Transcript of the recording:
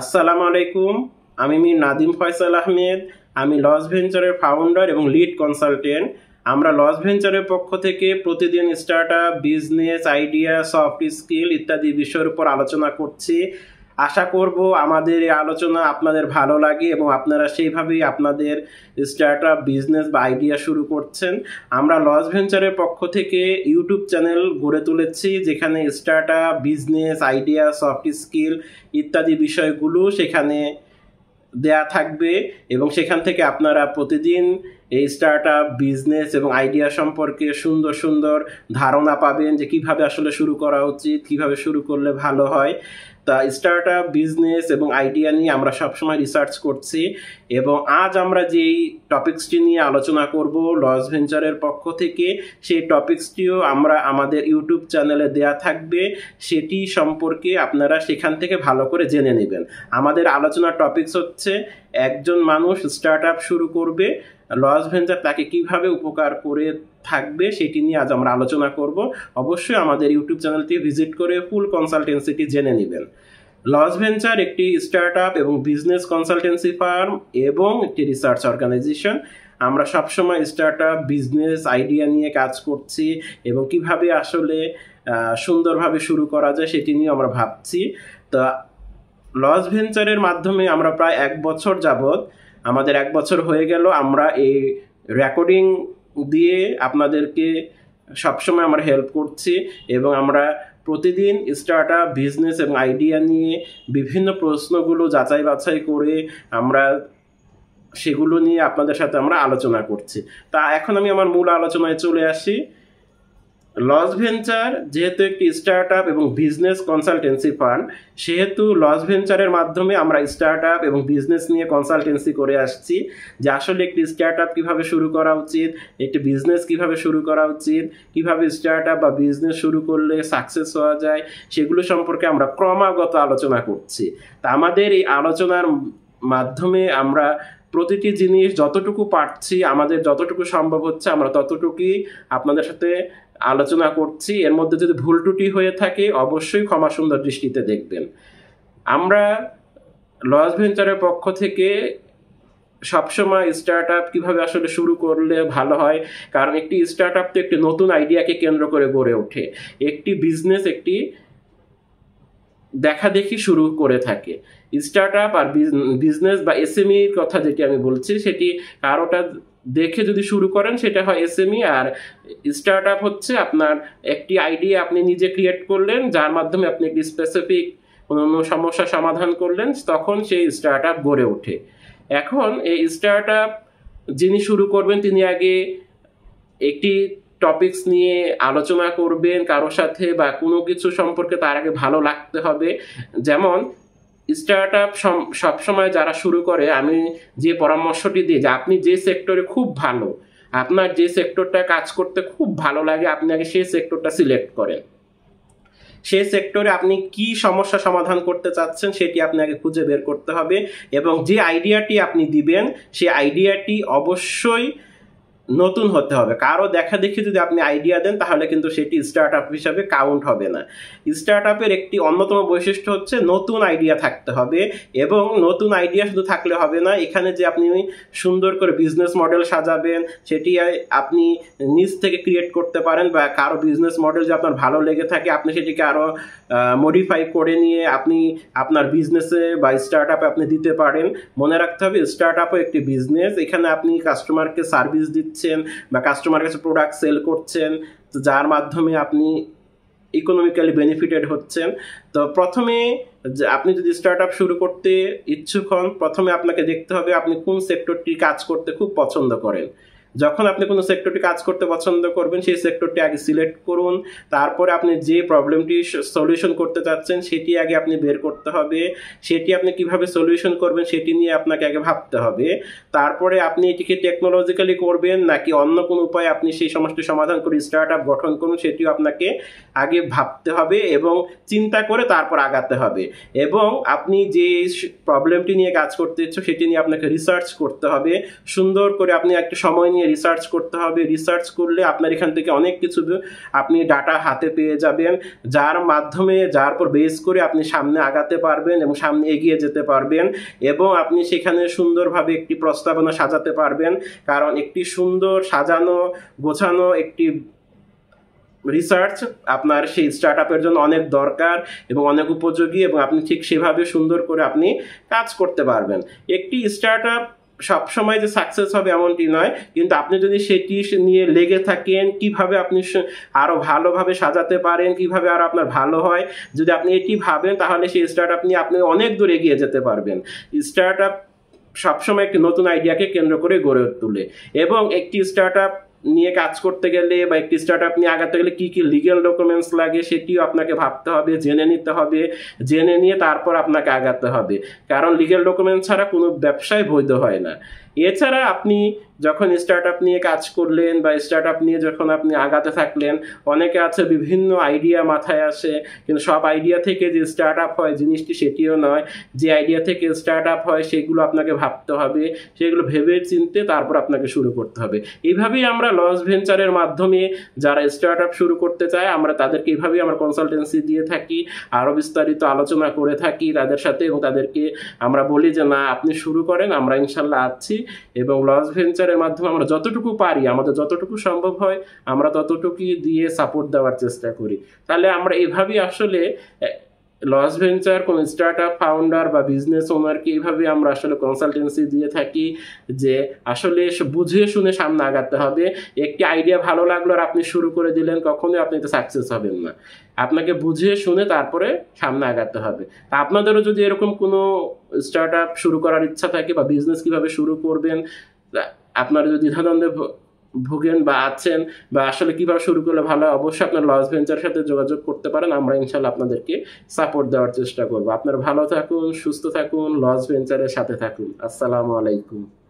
আসসালামু আলাইকুম আমি মি নাদিম ফয়সাল আহমেদ আমি লস ভেঞ্চারের ফাউন্ডার এবং লিড কনসালটেন্ট আমরা লস ভেঞ্চারের পক্ষ থেকে প্রতিদিন startup business idea soft skill ইত্যাদি বিষয়ের উপর আলোচনা করছি আশা করব আমাদের এই আলোচনা আপনাদের ভালো লাগে এবং আপনারা সেইভাবেই আপনাদের স্টার্ট আপ বিজনেস বা আইডিয়া শুরু করছেন আমরা লস ভেঞ্চারের পক্ষ থেকে ইউটিউব চ্যানেল গড়ে তুলেছি যেখানে startup business idea soft skill ইত্যাদি বিষয়গুলো সেখানে দেয়া থাকবে এবং সেখান থেকে আপনারা প্রতিদিন এই স্টার্ট আপ বিজনেস এবং আইডিয়া সম্পর্কে সুন্দর সুন্দর ধারণা পাবেন যে কিভাবে আসলে শুরু করা উচিত কিভাবে শুরু করলে ভালো হয় তা স্টার্ট আপ বিজনেস এবং আইডিয়া নিয়ে আমরা সবসময় রিসার্চ করছি এবং আজ আমরা যেই টপিক্সটি নিয়ে আলোচনা করব লস ভেঞ্চারের পক্ষ থেকে সেই টপিক্সটিও আমরা আমাদের ইউটিউব চ্যানেলে দেয়া থাকবে সেটি সম্পর্কে আপনারা সেখান থেকে ভালো করে জেনে নেবেন আমাদের আলোচনার টপিক্স হচ্ছে একজন মানুষ স্টার্ট আপ শুরু করবে লস ভেঞ্চার তাকে কিভাবে উপকার করে থাকবে সেটি নিয়ে আজ আমরা আলোচনা করব অবশ্যই আমাদের ইউটিউব চ্যানেলটি ভিজিট করে ফুল কনসালটেন্সিটি জেনে নেবেন লস ভেঞ্চার একটি স্টার্ট এবং বিজনেস কনসালটেন্সি ফার্ম এবং একটি রিসার্চ অর্গানাইজেশন আমরা সবসময় স্টার্ট আপ বিজনেস আইডিয়া নিয়ে কাজ করছি এবং কিভাবে আসলে সুন্দরভাবে শুরু করা যায় সেটি নিয়ে আমরা ভাবছি তো লস ভেঞ্চারের মাধ্যমে আমরা প্রায় এক বছর যাবত আমাদের এক বছর হয়ে গেল আমরা এই রেকর্ডিং দিয়ে আপনাদেরকে সবসময় আমরা হেল্প করছি এবং আমরা প্রতিদিন স্টার্ট আপ বিজনেস এবং আইডিয়া নিয়ে বিভিন্ন প্রশ্নগুলো যাচাই বাছাই করে আমরা সেগুলো নিয়ে আপনাদের সাথে আমরা আলোচনা করছি তা এখন আমি আমার মূল আলোচনায় চলে আসি লস ভেঞ্চার যেহেতু একটি স্টার্ট আপ এবং বিজনেস কনসালটেন্সি ফান্ড সেহেতু লস ভেঞ্চারের মাধ্যমে আমরা স্টার্ট আপ এবং বিজনেস নিয়ে কনসালটেন্সি করে আসছি যে আসলে একটি স্টার্ট আপ কীভাবে শুরু করা উচিত একটি বিজনেস কিভাবে শুরু করা উচিত কিভাবে স্টার্ট আপ বা বিজনেস শুরু করলে সাকসেস হওয়া যায় সেগুলো সম্পর্কে আমরা ক্রমাগত আলোচনা করছি তা আমাদের এই আলোচনার মাধ্যমে আমরা প্রতিটি জিনিস যতটুকু পারছি আমাদের যতটুকু সম্ভব হচ্ছে আমরা ততটুকুই আপনাদের সাথে আলোচনা করছি এর মধ্যে যদি ভুল ত্রুটি হয়ে থাকে অবশ্যই ক্ষমা সুন্দর দৃষ্টিতে দেখবেন আমরা লস ভেঞ্চারের পক্ষ থেকে সবসময় স্টার্ট আপ কীভাবে আসলে শুরু করলে ভালো হয় কারণ একটি স্টার্ট আপ তো একটি নতুন আইডিয়াকে কেন্দ্র করে গড়ে ওঠে একটি বিজনেস একটি দেখা দেখি শুরু করে থাকে স্টার্ট আপ আর বিজনেস বা এসএমইর e কথা যেটি আমি বলছি সেটি কারোটা দেখে যদি শুরু করেন সেটা হয় এসএমই e আর স্টার্ট আপ হচ্ছে আপনার একটি আইডিয়া আপনি নিজে ক্রিয়েট করলেন যার মাধ্যমে আপনি একটি স্পেসিফিক কোনো সমস্যা সমাধান করলেন তখন সেই স্টার্ট আপ গড়ে ওঠে এখন এই স্টার্ট আপ যিনি শুরু করবেন তিনি আগে একটি টপিকস নিয়ে আলোচনা করবেন কারো সাথে বা কোনো কিছু সম্পর্কে তার আগে ভালো লাগতে হবে যেমন স্টার্ট আপ সবসময় যারা শুরু করে আমি যে পরামর্শটি দিই যে আপনি যে সেক্টরে খুব ভালো আপনার যে সেক্টরটা কাজ করতে খুব ভালো লাগে আপনি আগে সেই সেক্টরটা সিলেক্ট করেন সে সেক্টরে আপনি কি সমস্যা সমাধান করতে চাচ্ছেন সেটি আপনাকে খুঁজে বের করতে হবে এবং যে আইডিয়াটি আপনি দিবেন সেই আইডিয়াটি অবশ্যই নতুন হতে হবে কারো দেখা দেখি যদি আপনি আইডিয়া দেন তাহলে কিন্তু সেটি স্টার্ট আপ হিসাবে কাউন্ট হবে না স্টার্ট আপের একটি অন্যতম বৈশিষ্ট্য হচ্ছে নতুন আইডিয়া থাকতে হবে এবং নতুন আইডিয়া শুধু থাকলে হবে না এখানে যে আপনি সুন্দর করে বিজনেস মডেল সাজাবেন সেটি আপনি নিজ থেকে ক্রিয়েট করতে পারেন বা কারো বিজনেস মডেল যে আপনার ভালো লেগে থাকে আপনি সেটিকে আরও মডিফাই করে নিয়ে আপনি আপনার বিজনেসে বা স্টার্ট আপে আপনি দিতে পারেন মনে রাখতে হবে স্টার্ট আপও একটি বিজনেস এখানে আপনি কাস্টমারকে সার্ভিস দিচ্ছেন দিচ্ছেন বা কাস্টমার কাছে প্রোডাক্ট সেল করছেন তো যার মাধ্যমে আপনি ইকোনমিক্যালি বেনিফিটেড হচ্ছেন তো প্রথমে যে আপনি যদি স্টার্ট আপ শুরু করতে ইচ্ছুক হন প্রথমে আপনাকে দেখতে হবে আপনি কোন সেক্টরটি কাজ করতে খুব পছন্দ করেন যখন আপনি কোনো সেক্টরটি কাজ করতে পছন্দ করবেন সেই সেক্টরটি আগে সিলেক্ট করুন তারপরে আপনি যে প্রবলেমটি সলিউশন করতে চাচ্ছেন সেটি আগে আপনি বের করতে হবে সেটি আপনি কিভাবে সলিউশন করবেন সেটি নিয়ে আপনাকে আগে ভাবতে হবে তারপরে আপনি এটিকে টেকনোলজিক্যালি করবেন নাকি অন্য কোনো উপায়ে আপনি সেই সমস্ত সমাধান করে স্টার্ট আপ গঠন করুন সেটিও আপনাকে আগে ভাবতে হবে এবং চিন্তা করে তারপর আগাতে হবে এবং আপনি যে প্রবলেমটি নিয়ে কাজ করতে ইচ্ছুক সেটি নিয়ে আপনাকে রিসার্চ করতে হবে সুন্দর করে আপনি একটা সময় নিয়ে নিয়ে রিসার্চ করতে হবে রিসার্চ করলে আপনার এখান থেকে অনেক কিছু আপনি ডাটা হাতে পেয়ে যাবেন যার মাধ্যমে যার উপর বেস করে আপনি সামনে আগাতে পারবেন এবং সামনে এগিয়ে যেতে পারবেন এবং আপনি সেখানে সুন্দরভাবে একটি প্রস্তাবনা সাজাতে পারবেন কারণ একটি সুন্দর সাজানো গোছানো একটি রিসার্চ আপনার সেই স্টার্ট আপের জন্য অনেক দরকার এবং অনেক উপযোগী এবং আপনি ঠিক সেভাবে সুন্দর করে আপনি কাজ করতে পারবেন একটি স্টার্ট সব সময় যে সাকসেস হবে এমনটি নয় কিন্তু আপনি যদি সেটি নিয়ে লেগে থাকেন কিভাবে আপনি আরও ভালোভাবে সাজাতে পারেন কিভাবে আরও আপনার ভালো হয় যদি আপনি এটি ভাবেন তাহলে সেই স্টার্ট আপ নিয়ে আপনি অনেক দূর এগিয়ে যেতে পারবেন স্টার্ট আপ সবসময় একটি নতুন আইডিয়াকে কেন্দ্র করে গড়ে তোলে এবং একটি স্টার্ট আপ নিয়ে কাজ করতে গেলে বা একটি স্টার্ট আপ নিয়ে আগাতে গেলে কী কী লিগেল ডকুমেন্টস লাগে সেটিও আপনাকে ভাবতে হবে জেনে নিতে হবে জেনে নিয়ে তারপর আপনাকে আগাতে হবে কারণ লিগেল ডকুমেন্টস ছাড়া কোনো ব্যবসায় বৈধ হয় না এছাড়া আপনি যখন স্টার্ট নিয়ে কাজ করলেন বা স্টার্ট নিয়ে যখন আপনি আগাতে থাকলেন অনেকে আছে বিভিন্ন আইডিয়া মাথায় আসে কিন্তু সব আইডিয়া থেকে যে স্টার্ট হয় জিনিসটি সেটিও নয় যে আইডিয়া থেকে স্টার্ট হয় সেগুলো আপনাকে ভাবতে হবে সেগুলো ভেবে চিনতে তারপর আপনাকে শুরু করতে হবে এইভাবেই আমরা লস ভেঞ্চারের মাধ্যমে যারা স্টার্ট শুরু করতে চায় আমরা তাদেরকে এইভাবেই আমরা কনসালটেন্সি দিয়ে থাকি আরও বিস্তারিত আলোচনা করে থাকি তাদের সাথে এবং তাদেরকে আমরা বলি যে না আপনি শুরু করেন আমরা ইনশাল্লাহ আছি এবং লস ভেঞ্চার প্রচারের মাধ্যমে আমরা যতটুকু পারি আমাদের যতটুকু সম্ভব হয় আমরা ততটুকুই দিয়ে সাপোর্ট দেওয়ার চেষ্টা করি তাহলে আমরা এভাবেই আসলে লস ভেঞ্চার কোনো স্টার্ট আপ ফাউন্ডার বা বিজনেস ওনারকে এইভাবে আমরা আসলে কনসালটেন্সি দিয়ে থাকি যে আসলে বুঝে শুনে সামনে আগাতে হবে একটি আইডিয়া ভালো লাগলো আর আপনি শুরু করে দিলেন কখনোই আপনি তো সাকসেস হবেন না আপনাকে বুঝে শুনে তারপরে সামনে আগাতে হবে তা আপনাদেরও যদি এরকম কোনো স্টার্ট আপ শুরু করার ইচ্ছা থাকে বা বিজনেস কিভাবে শুরু করবেন আপনারা যদি দ্বিধাদ্বন্দ্বে ভোগেন বা আছেন বা আসলে কিভাবে শুরু করলে ভালো হয় অবশ্যই আপনার লস ভেঞ্চার সাথে যোগাযোগ করতে পারেন আমরা ইনশাল্লাহ আপনাদেরকে সাপোর্ট দেওয়ার চেষ্টা করবো আপনারা ভালো থাকুন সুস্থ থাকুন লস ভেঞ্চারের সাথে থাকুন আসসালামু আলাইকুম